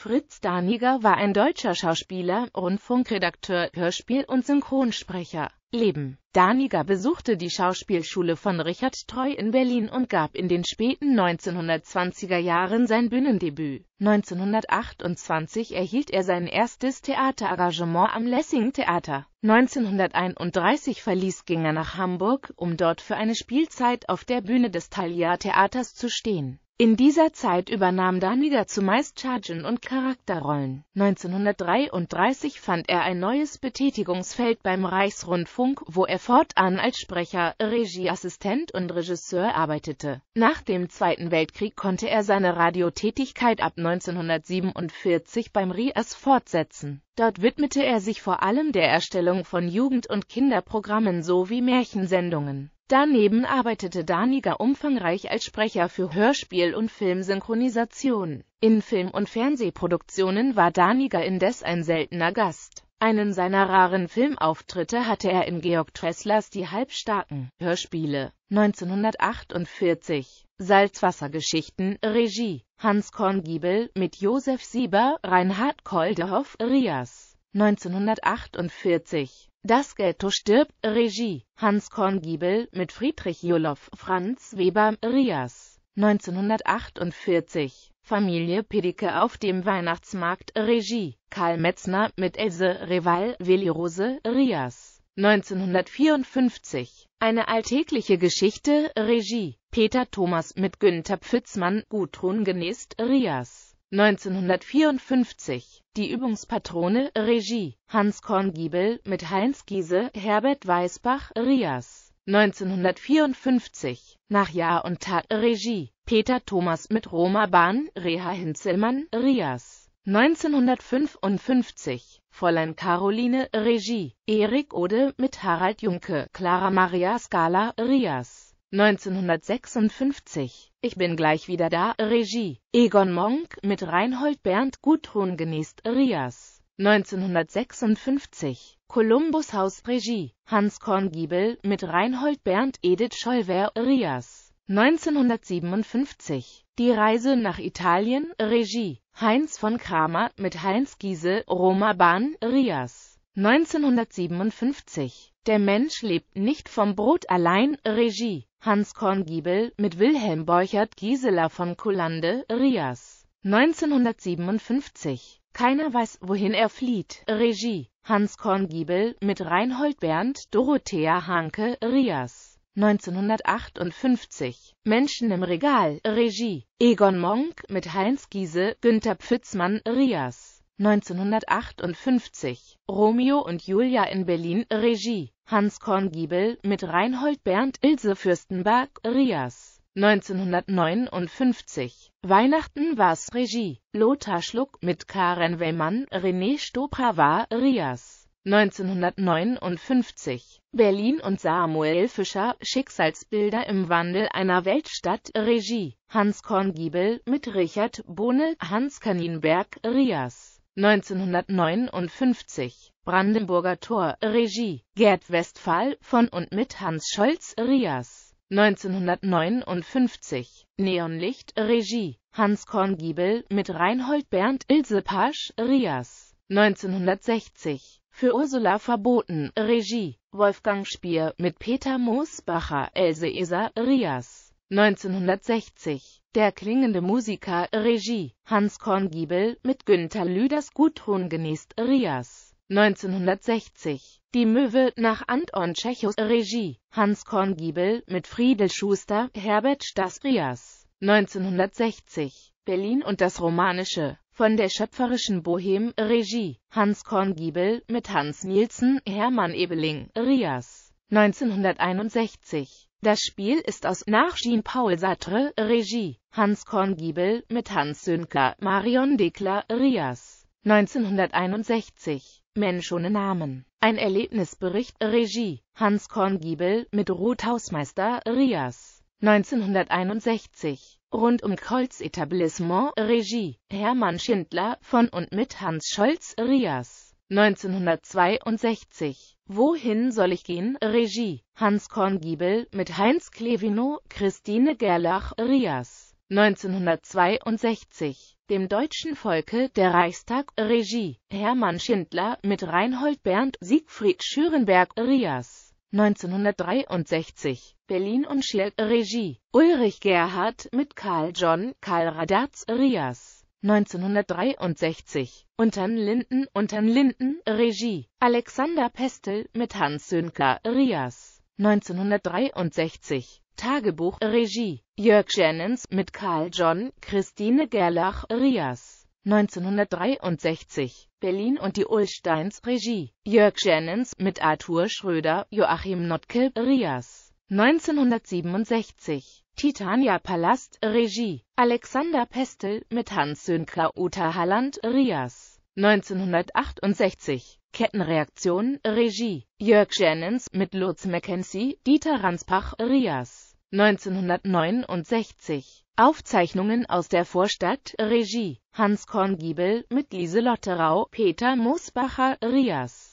Fritz Daniger war ein deutscher Schauspieler, Rundfunkredakteur, Hörspiel- und Synchronsprecher. Leben Daniger besuchte die Schauspielschule von Richard Treu in Berlin und gab in den späten 1920er Jahren sein Bühnendebüt. 1928 erhielt er sein erstes Theaterengagement am Lessing Theater. 1931 verließ Ginger nach Hamburg, um dort für eine Spielzeit auf der Bühne des Thalia Theaters zu stehen. In dieser Zeit übernahm Danida zumeist Chargen und Charakterrollen. 1933 fand er ein neues Betätigungsfeld beim Reichsrundfunk, wo er fortan als Sprecher, Regieassistent und Regisseur arbeitete. Nach dem Zweiten Weltkrieg konnte er seine Radiotätigkeit ab 1947 beim RIAS fortsetzen. Dort widmete er sich vor allem der Erstellung von Jugend- und Kinderprogrammen sowie Märchensendungen. Daneben arbeitete Daniger umfangreich als Sprecher für Hörspiel- und Filmsynchronisation. In Film- und Fernsehproduktionen war Daniger indes ein seltener Gast. Einen seiner raren Filmauftritte hatte er in Georg Tresslers Die Halbstarken, Hörspiele, 1948, Salzwassergeschichten, Regie, Hans Korngiebel, mit Josef Sieber, Reinhard Koldehoff, Rias, 1948 das Ghetto stirbt, Regie, Hans Korngiebel, mit Friedrich Joloff, Franz Weber, Rias, 1948, Familie Pedicke auf dem Weihnachtsmarkt, Regie, Karl Metzner, mit Else Reval, Willi Rose, Rias, 1954, Eine alltägliche Geschichte, Regie, Peter Thomas mit Günther Pfitzmann, Gudrun Genest, Rias. 1954 Die Übungspatrone Regie Hans Korngiebel mit Heinz Giese, Herbert Weißbach, Rias 1954 Nach Jahr und Tag Regie Peter Thomas mit Roma Bahn, Reha Hinzelmann, Rias 1955 Fräulein Caroline Regie Erik Ode mit Harald Junke, Clara Maria Scala, Rias 1956. Ich bin gleich wieder da. Regie. Egon Monk mit Reinhold Bernd Gudrun genießt Rias. 1956. Columbus Haus Regie. Hans Korngiebel mit Reinhold Bernd Edith Schollwer Rias. 1957. Die Reise nach Italien. Regie. Heinz von Kramer mit Heinz Giese Roma Bahn Rias. 1957 Der Mensch lebt nicht vom Brot allein, Regie Hans Korngiebel mit Wilhelm Borchert Gisela von Kulande, Rias 1957 Keiner weiß, wohin er flieht, Regie Hans Korngiebel mit Reinhold Bernd Dorothea Hanke, Rias 1958. Menschen im Regal, Regie. Egon Monk mit Heinz Giese, Günter Pfitzmann. Rias. 1958 Romeo und Julia in Berlin, Regie Hans Korngiebel mit Reinhold Bernd, Ilse Fürstenberg, Rias 1959 Weihnachten war's Regie Lothar Schluck mit Karen Wellmann, René Stopra war Rias 1959 Berlin und Samuel Fischer Schicksalsbilder im Wandel einer Weltstadt Regie Hans Korngiebel mit Richard Bohne Hans Kaninberg Rias 1959 Brandenburger Tor, Regie Gerd Westphal, von und mit Hans Scholz Rias. 1959 Neonlicht, Regie Hans Korngiebel, mit Reinhold Bernd, Ilse Pasch, Rias. 1960 Für Ursula verboten, Regie Wolfgang Spier, mit Peter Moosbacher, Else Eser, Rias. 1960 Der klingende Musiker, Regie, Hans Korngiebel, mit Günter Lüders Gudrun genießt, Rias. 1960 Die Möwe, nach Anton Tschechos, Regie, Hans Korngiebel, mit Friedel Schuster, Herbert Stas, Rias. 1960 Berlin und das Romanische, von der schöpferischen Bohem, Regie, Hans Korngiebel, mit Hans Nielsen, Hermann Ebeling, Rias. 1961 das Spiel ist aus nach Jean-Paul Sartre, Regie, Hans Korngiebel, mit Hans Sönkler, Marion Dekler, Rias, 1961. Mensch ohne Namen. Ein Erlebnisbericht, Regie, Hans Korngiebel, mit Ruth Hausmeister, Rias, 1961. Rund um Kolz Etablissement, Regie, Hermann Schindler, von und mit Hans Scholz, Rias. 1962 Wohin soll ich gehen? Regie Hans Korngiebel mit Heinz Klevino, Christine Gerlach, Rias 1962 Dem deutschen Volke, der Reichstag, Regie Hermann Schindler mit Reinhold Bernd, Siegfried Schürenberg, Rias 1963 Berlin und Schier, Regie Ulrich Gerhardt mit Karl John, Karl Radatz, Rias 1963. Untern Linden, Untern Linden, Regie Alexander Pestel mit Hans Sönkler, Rias. 1963. Tagebuch, Regie Jörg Jennens mit Karl John, Christine Gerlach, Rias. 1963. Berlin und die Ulsteins, Regie Jörg Jennens mit Arthur Schröder, Joachim Notke, Rias. 1967 Titania Palast, Regie, Alexander Pestel mit Hans Sönkler, Uta Halland, Rias, 1968. Kettenreaktion, Regie, Jörg Jennens mit Lutz Mackenzie, Dieter Ranspach, Rias, 1969. Aufzeichnungen aus der Vorstadt, Regie, Hans Korngiebel mit Lieselotte Rau, Peter Mosbacher, Rias.